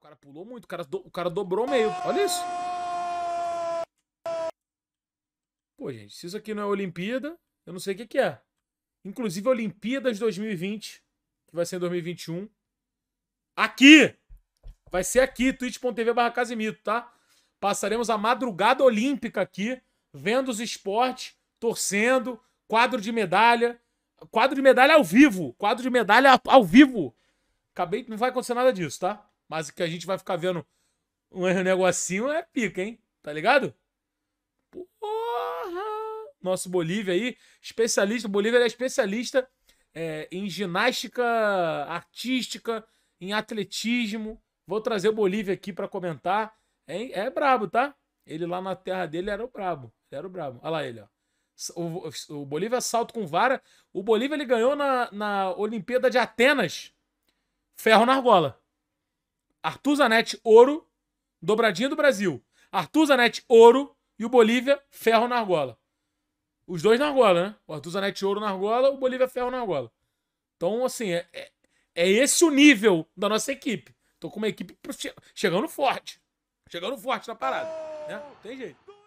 o cara pulou muito, o cara, do, o cara dobrou meio. Olha isso. Pô, gente, se isso aqui não é Olimpíada, eu não sei o que, que é. Inclusive, Olimpíadas 2020, que vai ser em 2021. Aqui! Vai ser aqui, twitch.tv barra Casimito, tá? Passaremos a madrugada olímpica aqui, vendo os esportes, torcendo, quadro de medalha. Quadro de medalha ao vivo! Quadro de medalha ao vivo! Acabei, não vai acontecer nada disso, tá? Mas que a gente vai ficar vendo um negocinho é pica, hein? Tá ligado? Porra! Nosso Bolívia aí, especialista. O Bolívia é especialista é, em ginástica artística, em atletismo. Vou trazer o Bolívia aqui para comentar. É, é brabo, tá? Ele lá na terra dele era o brabo. Era o brabo. Olha lá ele, ó. O, o Bolívia salto com vara. O Bolívia ele ganhou na, na Olimpíada de Atenas. Ferro na argola. Arthur Zanetti, ouro, dobradinha do Brasil. Arthur Zanetti, ouro e o Bolívia, ferro na argola. Os dois na argola, né? O Arthur Zanetti, ouro na argola, o Bolívia, ferro na argola. Então, assim, é, é, é esse o nível da nossa equipe. Tô com uma equipe chegando forte. Chegando forte na parada. Né? Não tem jeito.